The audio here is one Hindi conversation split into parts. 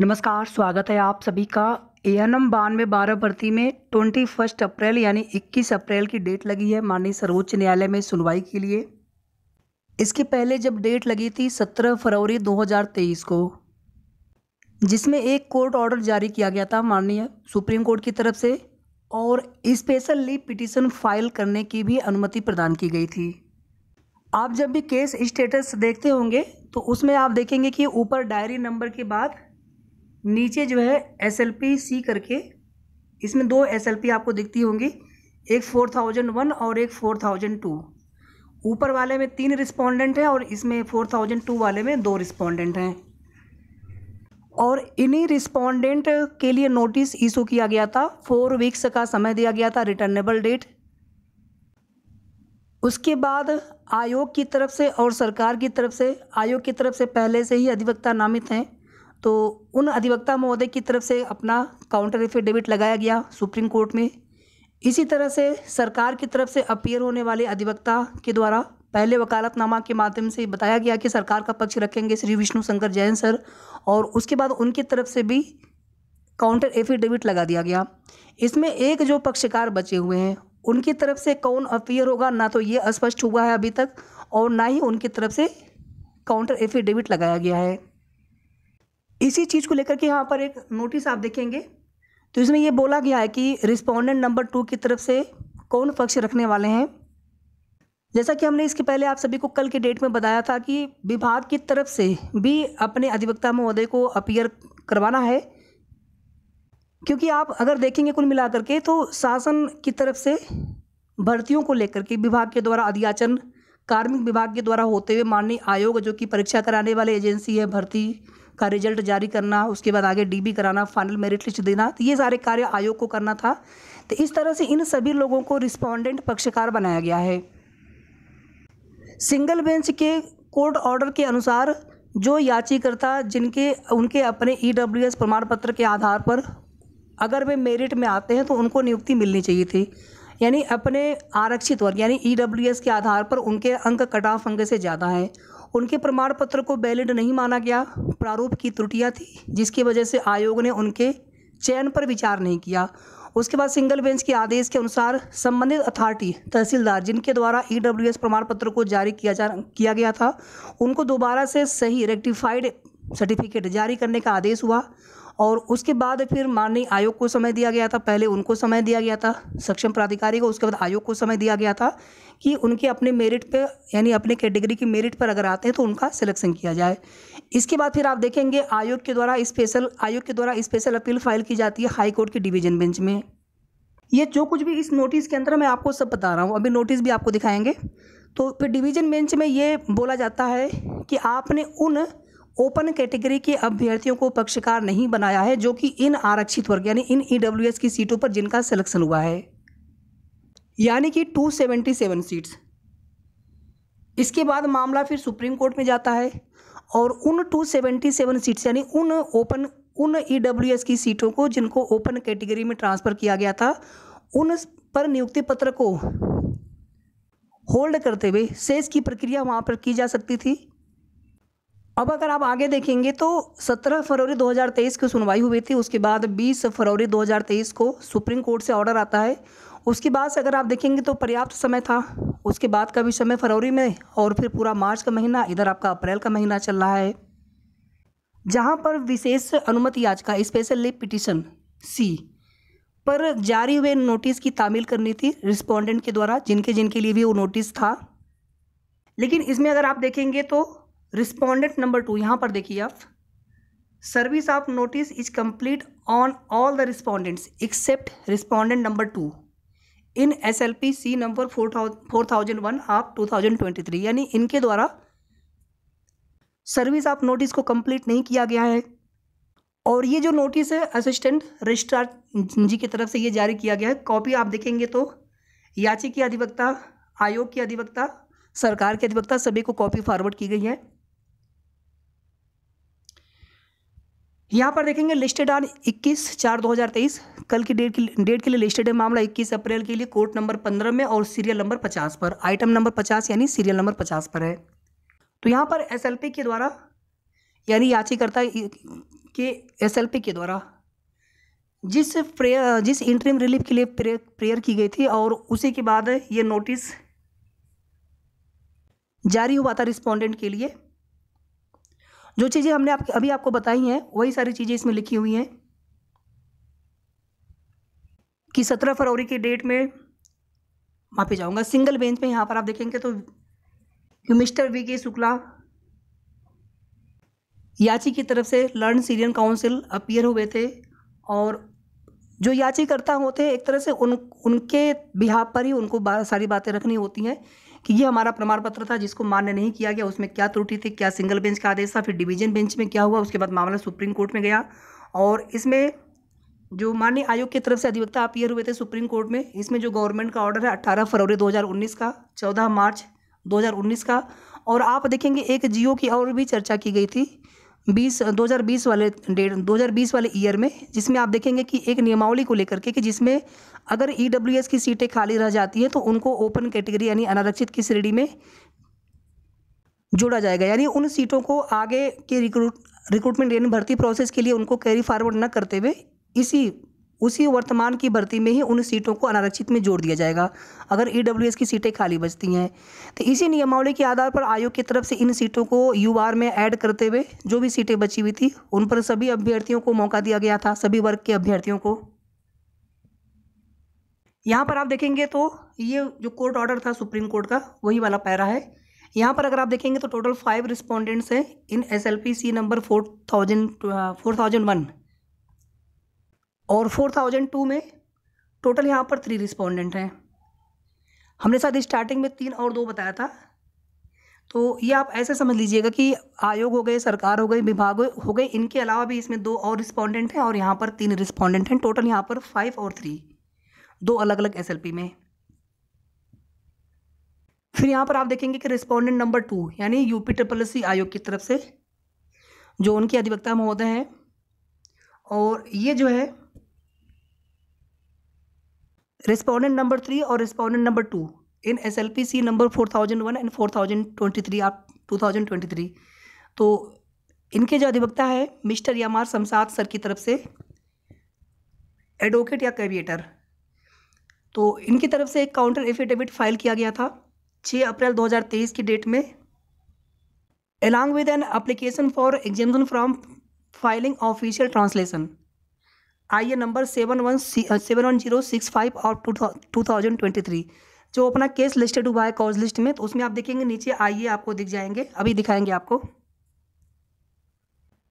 नमस्कार स्वागत है आप सभी का ए एन एम बानवे बारह भर्ती में ट्वेंटी फर्स्ट अप्रैल यानी इक्कीस अप्रैल की डेट लगी है माननीय सर्वोच्च न्यायालय में सुनवाई के लिए इसके पहले जब डेट लगी थी सत्रह फरवरी दो हज़ार तेईस को जिसमें एक कोर्ट ऑर्डर जारी किया गया था माननीय सुप्रीम कोर्ट की तरफ से और स्पेशल लीव पिटीशन फाइल करने की भी अनुमति प्रदान की गई थी आप जब भी केस स्टेटस देखते होंगे तो उसमें आप देखेंगे कि ऊपर डायरी नंबर के बाद नीचे जो है एस एल पी सी करके इसमें दो एस एल पी आपको दिखती होंगी एक फोर थाउजेंड वन और एक फोर थाउजेंड टू ऊपर वाले में तीन रिस्पोंडेंट हैं और इसमें फोर थाउजेंड टू वाले में दो रिस्पोंडेंट हैं और इन्हीं रिस्पोंडेंट के लिए नोटिस इशू किया गया था फोर वीक्स का समय दिया गया था रिटर्नेबल डेट उसके बाद आयोग की तरफ से और सरकार की तरफ से आयोग की तरफ से पहले से ही अधिवक्ता नामित हैं तो उन अधिवक्ता महोदय की तरफ से अपना काउंटर एफिडेविट लगाया गया सुप्रीम कोर्ट में इसी तरह से सरकार की तरफ से अपीयर होने वाले अधिवक्ता के द्वारा पहले वकालतनामा के माध्यम से बताया गया कि सरकार का पक्ष रखेंगे श्री विष्णु शंकर जैन सर और उसके बाद उनकी तरफ से भी काउंटर एफिडेविट लगा दिया गया इसमें एक जो पक्षकार बचे हुए हैं उनकी तरफ से कौन अपीयर होगा ना तो ये स्पष्ट हुआ है अभी तक और ना ही उनकी तरफ से काउंटर एफिडेविट लगाया गया है इसी चीज़ को लेकर के यहाँ पर एक नोटिस आप देखेंगे तो इसमें यह बोला गया है कि रिस्पोंडेंट नंबर टू की तरफ से कौन पक्ष रखने वाले हैं जैसा कि हमने इसके पहले आप सभी को कल के डेट में बताया था कि विभाग की तरफ से भी अपने अधिवक्ता महोदय को अपियर करवाना है क्योंकि आप अगर देखेंगे कुल मिलाकर के तो शासन की तरफ से भर्तियों को लेकर के विभाग के द्वारा अधियाचन कार्मिक विभाग के द्वारा होते हुए माननीय आयोग जो कि परीक्षा कराने वाले एजेंसी है भर्ती का रिजल्ट जारी करना उसके बाद आगे डीबी कराना फाइनल मेरिट लिस्ट देना तो ये सारे कार्य आयोग को करना था तो इस तरह से इन सभी लोगों को रिस्पॉन्डेंट पक्षकार बनाया गया है सिंगल बेंच के कोर्ट ऑर्डर के अनुसार जो याचिकर्ता जिनके उनके अपने ई e प्रमाण पत्र के आधार पर अगर वे मेरिट में आते हैं तो उनको नियुक्ति मिलनी चाहिए थी यानी अपने आरक्षित वर्ग यानी ई e के आधार पर उनके अंक कटाफ अंक से ज़्यादा हैं उनके प्रमाण पत्र को वैलिड नहीं माना गया प्रारूप की त्रुटियाँ थी जिसकी वजह से आयोग ने उनके चयन पर विचार नहीं किया उसके बाद सिंगल बेंच के आदेश के अनुसार संबंधित अथॉरिटी तहसीलदार जिनके द्वारा ई e प्रमाण पत्र को जारी किया जा किया गया था उनको दोबारा से सही रेक्टिफाइड सर्टिफिकेट जारी करने का आदेश हुआ और उसके बाद फिर माननीय आयोग को समय दिया गया था पहले उनको समय दिया गया था सक्षम प्राधिकारी को उसके बाद आयोग को समय दिया गया था कि उनके अपने मेरिट पे यानी अपने कैटेगरी की मेरिट पर अगर आते हैं तो उनका सिलेक्शन किया जाए इसके बाद फिर आप देखेंगे आयोग के द्वारा स्पेशल आयोग के द्वारा स्पेशल अपील फाइल की जाती है हाईकोर्ट की डिवीजन बेंच में ये जो कुछ भी इस नोटिस के अंदर मैं आपको सब बता रहा हूँ अभी नोटिस भी आपको दिखाएंगे तो फिर डिवीजन बेंच में ये बोला जाता है कि आपने उन ओपन कैटेगरी के अभ्यर्थियों को पक्षकार नहीं बनाया है जो कि इन आरक्षित वर्ग यानी इन ई e की सीटों पर जिनका सिलेक्शन हुआ है यानी कि 277 सीट्स इसके बाद मामला फिर सुप्रीम कोर्ट में जाता है और उन 277 सीट्स यानी उन ओपन उन ई e की सीटों को जिनको ओपन कैटेगरी में ट्रांसफ़र किया गया था उन पर नियुक्ति पत्र को होल्ड करते हुए सेस की प्रक्रिया वहाँ पर की जा सकती थी अब अगर आप आगे देखेंगे तो 17 फरवरी 2023 की सुनवाई हुई थी उसके बाद 20 फरवरी 2023 को सुप्रीम कोर्ट से ऑर्डर आता है उसके बाद से अगर आप देखेंगे तो पर्याप्त समय था उसके बाद का भी समय फरवरी में और फिर पूरा मार्च का महीना इधर आपका अप्रैल का महीना चल रहा है जहां पर विशेष अनुमति याचिका स्पेशल लिप पिटिशन सी पर जारी हुए नोटिस की तामील करनी थी रिस्पोंडेंट के द्वारा जिनके जिनके लिए भी वो नोटिस था लेकिन इसमें अगर आप देखेंगे तो रिस्पोंडेंट नंबर टू यहाँ पर देखिए आप service of notice is complete on all the respondents except respondent number two in S L P C number four four thousand one of two thousand twenty three यानी इनके द्वारा सर्विस ऑफ नोटिस को कंप्लीट नहीं किया गया है और ये जो नोटिस है असिस्टेंट रजिस्ट्रार जी की तरफ से ये जारी किया गया है कॉपी आप देखेंगे तो याचिका अधिवक्ता आयोग के अधिवक्ता सरकार के अधिवक्ता सभी को कॉपी फॉरवर्ड की गई है यहाँ पर देखेंगे लिस्टेड ऑन 21 चार 2023 कल की डेट की डेट के लिए लिस्टेड है मामला 21 अप्रैल के लिए कोर्ट नंबर 15 में और सीरियल नंबर 50 पर आइटम नंबर 50 यानी सीरियल नंबर 50 पर है तो यहाँ पर एसएलपी के द्वारा यानी याचिकर्ता के एसएलपी के द्वारा जिस प्रेयर जिस इंटरिम रिलीफ के लिए प्रेयर प्रेयर की गई थी और उसी के बाद ये नोटिस जारी हुआ था रिस्पोंडेंट के लिए जो चीज़ें हमने आप, अभी आपको बताई हैं वही सारी चीज़ें इसमें लिखी हुई हैं कि सत्रह फरवरी की डेट में माफी जाऊँगा सिंगल बेंच में यहाँ पर आप देखेंगे तो मिस्टर वी के शुक्ला याची की तरफ से लर्न सीरियन काउंसिल अपियर हुए थे और जो याचिकर्ता होते हैं एक तरह से उन उनके बिहाब पर ही उनको बा, सारी बातें रखनी होती हैं कि ये हमारा प्रमाण पत्र था जिसको मान्य नहीं किया गया उसमें क्या त्रुटि थी क्या सिंगल बेंच का आदेश था फिर डिवीजन बेंच में क्या हुआ उसके बाद मामला सुप्रीम कोर्ट में गया और इसमें जो माननीय आयोग की तरफ से अधिवक्ता अपीयर हुए थे सुप्रीम कोर्ट में इसमें जो गवर्नमेंट का ऑर्डर है अट्ठारह फरवरी दो का चौदह मार्च दो का और आप देखेंगे एक जियो की और भी चर्चा की गई थी बीस बीस वाले डेट 2020 वाले ईयर में जिसमें आप देखेंगे कि एक नियमावली को लेकर के कि जिसमें अगर ई e की सीटें खाली रह जाती है तो उनको ओपन कैटेगरी यानी अनारक्षित की श्रेणी में जोड़ा जाएगा यानी उन सीटों को आगे के रिक्रूट रिक्रूटमेंट यानी भर्ती प्रोसेस के लिए उनको कैरी फॉरवर्ड न करते हुए इसी उसी वर्तमान की भर्ती में ही उन सीटों को अनारक्षित में जोड़ दिया जाएगा अगर ई e की सीटें खाली बचती हैं तो इसी नियमावली के आधार पर आयोग की तरफ से इन सीटों को यू में ऐड करते हुए जो भी सीटें बची हुई थी उन पर सभी अभ्यर्थियों को मौका दिया गया था सभी वर्ग के अभ्यर्थियों को यहाँ पर आप देखेंगे तो ये जो कोर्ट ऑर्डर था सुप्रीम कोर्ट का वही वाला पैरा है यहाँ पर अगर आप देखेंगे तो टोटल फाइव रिस्पोंडेंट्स हैं in S L P C number four thousand four thousand one और फोर थाउजेंड टू में टोटल यहाँ पर थ्री रिस्पोंडेंट हैं हमने साथ स्टार्टिंग में तीन और दो बताया था तो ये आप ऐसे समझ लीजिएगा कि आयोग हो गए सरकार हो गई विभाग हो गए इनके अलावा भी इसमें दो और रिस्पोंडेंट हैं और यहाँ पर तीन रिस्पोंडेंट हैं टोटल यहाँ पर फाइव और थ्री दो अलग अलग एस में फिर यहाँ पर आप देखेंगे कि रिस्पोंडेंट नंबर टू यानी यूपी ट्रिपल सी आयोग की तरफ से जो उनके अधिवक्ता महोदय हैं और ये जो है रिस्पोंडेंट नंबर थ्री और respondent number two in S L P C number four thousand one and four thousand twenty three आप टू थाउजेंड ट्वेंटी थ्री तो इनके जो अधिवक्ता है मिस्टर यामार शमसाद सर की तरफ से एडवोकेट या कैविएटर तो इनकी तरफ से एक काउंटर एफिडेविट फाइल किया गया था छः अप्रैल तेईस की डेट में along with an application for exemption from filing official translation IA number seven one seven one zero six five और टू थाउजेंड ट्वेंटी थ्री जो अपना केस लिस्टेड हुआ है कॉज लिस्ट में तो उसमें आप देखेंगे नीचे आइए आपको दिख जाएंगे अभी दिखाएंगे आपको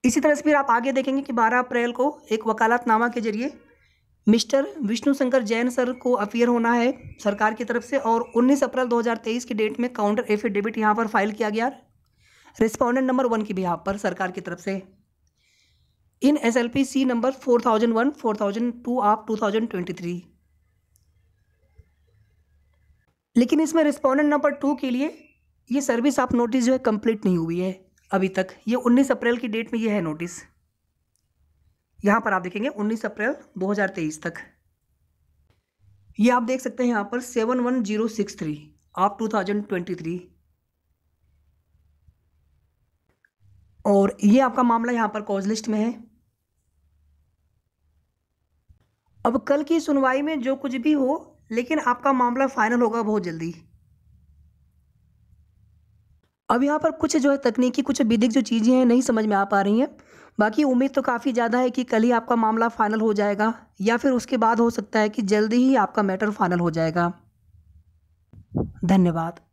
इसी तरह से फिर आप आगे देखेंगे कि 12 अप्रैल को एक वकालतनामा के जरिए मिस्टर विष्णु शंकर जैन सर को अपियर होना है सरकार की तरफ से और 19 अप्रैल 2023 की डेट में काउंटर एफिडेविट यहाँ पर फाइल किया गया रिस्पॉन्डेंट नंबर वन की भी यहाँ पर सरकार की तरफ से in S L P C number four thousand one four thousand two of two thousand twenty three लेकिन इसमें रिस्पोंडेंट नंबर टू के लिए ये सर्विस आप नोटिस जो है कंप्लीट नहीं हुई है अभी तक ये उन्नीस अप्रैल की डेट में ये है नोटिस यहाँ पर आप देखेंगे उन्नीस अप्रैल दो हजार तेईस तक ये आप देख सकते हैं यहाँ पर seven one zero six thousand of three और ये आपका मामला यहाँ पर कॉज लिस्ट में है अब कल की सुनवाई में जो कुछ भी हो लेकिन आपका मामला फाइनल होगा बहुत जल्दी अब यहाँ पर कुछ जो है तकनीकी कुछ विधिक जो चीज़ें हैं नहीं समझ में आ पा रही हैं बाकी उम्मीद तो काफ़ी ज़्यादा है कि कल ही आपका मामला फाइनल हो जाएगा या फिर उसके बाद हो सकता है कि जल्दी ही आपका मैटर फाइनल हो जाएगा धन्यवाद